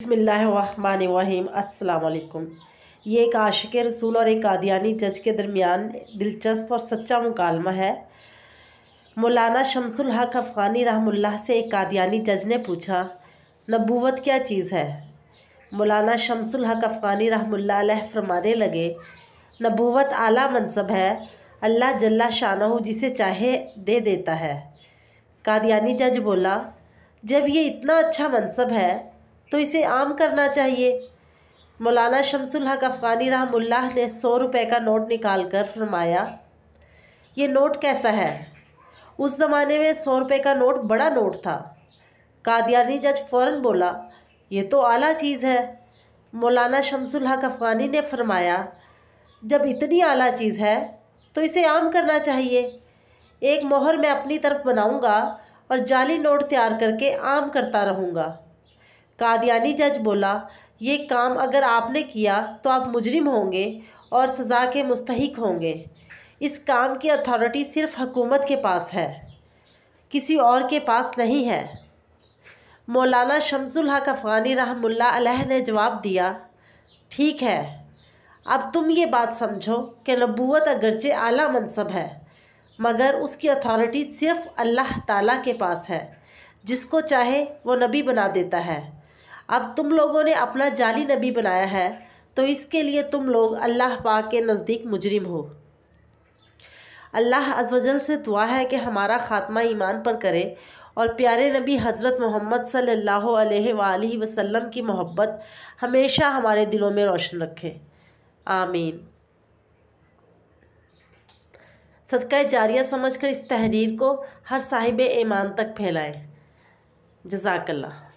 बसमीम अल्लाम ये एक आशिक रसूल और एक कादियानी जज के दरमियान दिलचस्प और सच्चा मुकालमा है मौलाना शमसुल हक अफ़ानी रहमुल्लाह से एक कादियानी जज ने पूछा नबूवत क्या चीज़ है मौलाना शमसुल हक अफ़ानी रहमुल्लाह फरमाने लगे नबूवत आला मनसब है अल्लाह जल्ला शाना जिसे चाहे दे देता है कादियानी जज बोला जब ये इतना अच्छा मनसब है तो इसे आम करना चाहिए मौलाना शमसुल हक अफ़ानी रहमुल्लाह ने सौ रुपये का नोट निकाल कर फरमाया ये नोट कैसा है उस ज़माने में सौ रुपये का नोट बड़ा नोट था कादियानी जज फ़ौरन बोला ये तो आला चीज़ है मौलाना शमसुल हक अफ़ानी ने फरमाया जब इतनी आला चीज़ है तो इसे आम करना चाहिए एक मोहर मैं अपनी तरफ बनाऊंगा और जाली नोट तैयार करके आम करता रहूंगा कादियानी जज बोला ये काम अगर आपने किया तो आप मुजरिम होंगे और सज़ा के मुस्तक होंगे इस काम की अथॉरिटी सिर्फ हकूमत के पास है किसी और के पास नहीं है मौलाना शमसुल हक अफ़ानी रहमुल्ला ने जवाब दिया ठीक है अब तुम ये बात समझो कि नबूत अगरचे आला मनसब है मगर उसकी अथॉरिटी सिर्फ़ अल्लाह ताला के पास है जिसको चाहे वो नबी बना देता है अब तुम लोगों ने अपना जाली नबी बनाया है तो इसके लिए तुम लोग अल्लाह पाक के नज़दीक मुजरिम हो अल्लाह अजवजल से दुआ है कि हमारा ख़ात्मा ईमान पर करे और प्यारे नबी हज़रत मोहम्मद सल्लल्लाहु अलैहि की मोहब्बत हमेशा हमारे दिलों में रोशन रखे आमीन सदका जारिया समझ कर इस तहरीर को हर साहिब ईमान तक फैलाएँ जजाकल्ला